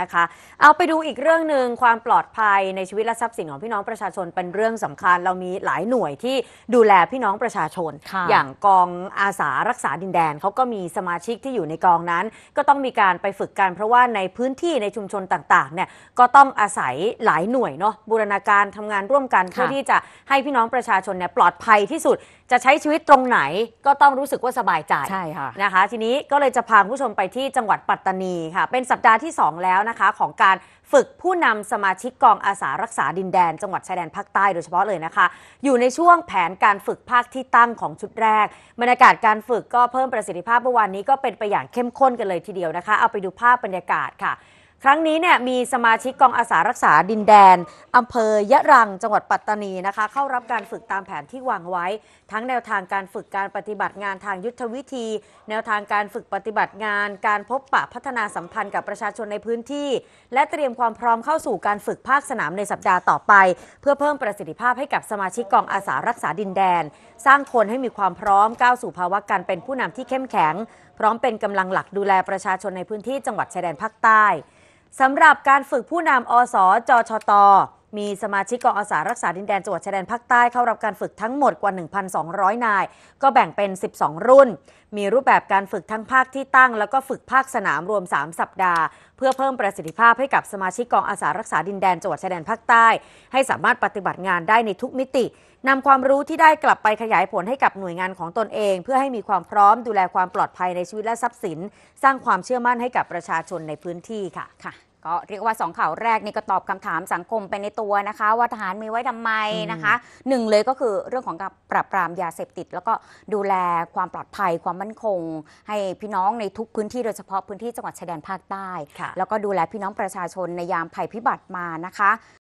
นะคะเอาไปดูอีกเรื่องหนึ่งความปลอดภัยในชีวิตและทรัพย์สินของพี่น้องประชาชนเป็นเรื่องสำคัญ เรามีหลายหน่วยที่ดูแลพี่น้องประชาชน อย่างกองอาสารักษาดินแดนเขาก็มีสมาชิกที่อยู่ในกองนั้น ก็ต้องมีการไปฝึกกันเพราะว่าในพื้นที่ในชุมชนต่างๆเนี่ยก็ต้องอาศัยหลายหน่วยเนาะบูรณาการทำงานร่วมกันเพื่อที่จะให้พี่น้องประชาชนเนี่ยปลอดภัยที่สุดจะใช้ชีวิตตรงไหน ก็ต้องรู้สึกว่าสบายใจใช่ค่ะนะคะทีนี้ก็เลยจะพาผู้ชมไปที่จังหวัดปัตตานีค่ะเป็นสัปดาห์ที่2แล้วล้วนะคะของการฝึกผู้นำสมาชิกกองอาสารักษาดินแดน จังหวัดชายแดนภาคใต้โดยเฉพาะเลยนะคะ อยู่ในช่วงแผนการฝึกภาคที่ตั้งของชุดแรกบรรยากาศการฝึกก็เพิ่มประสิทธิภาพเมื่อวานนี้ก็เป็นไปอย่างเข้มข้นกันเลยทีเดียวนะคะ เอาไปดูภาพบรรยากาศค่ะครั้งนี้เนี่ยมีสมาชิกกองอาสารักษาดินแดน อำเภอยะรังจังหวัดปัตตานีนะคะเข้ารับการฝึกตามแผนที่วางไว้ ทั้งแนวทางการฝึกการปฏิบัติงานทางยุทธวิธี แนวทางการฝึกปฏิบัติงานการพบปะพัฒนาสัมพันธ์กับประชาชนในพื้นที่และเตรียมความพร้อมเข้าสู่การฝึกภาคสนามในสัปดาห์ต่อไป เพื่อเพิ่มประสิทธิภาพให้กับสมาชิกกองอาสารักษาดินแดน สร้างคนให้มีความพร้อมก้าวสู่ภาวะการเป็นผู้นำที่เข้มแข็งพร้อมเป็นกำลังหลักดูแลประชาชนในพื้นที่จังหวัดชายแดนภาคใต้สำหรับการฝึกผู้นำอสจชตมีสมาชิกกองอาสารักษาดินแดนจังหวัดชายแดนภาคใต้เข้ารับการฝึกทั้งหมดกว่า 1,200 นาย ก็แบ่งเป็น 12 รุ่น มีรูปแบบการฝึกทั้งภาคที่ตั้ง แล้วก็ฝึกภาคสนามรวม 3 สัปดาห์เพื่อเพิ่มประสิทธิภาพให้กับสมาชิกกองอาสารักษาดินแดนจังหวัดชายแดนภาคใต้ ให้สามารถปฏิบัติงานได้ในทุกมิตินำความรู้ที่ได้กลับไปขยายผลให้กับหน่วยงานของตนเอง เพื่อให้มีความพร้อมดูแลความปลอดภัยในชีวิตและทรัพย์สิน สร้างความเชื่อมั่นให้กับประชาชนในพื้นที่ค่ะก็เรียกว่า2ข่าวแรกนี่ก็ตอบคำถามสังคมไปในตัวนะคะ ว่าทหารมีไว้ทำไมนะคะหนึ่งเลยก็คือเรื่องของการปราบปรามยาเสพติด แล้วก็ดูแลความปลอดภัยความมั่นคง ให้พี่น้องในทุกพื้นที่โดยเฉพาะพื้นที่จังหวัดชายแดนภาคใต้แล้วก็ดูแลพี่น้องประชาชนในยามภัยพิบัติมานะคะ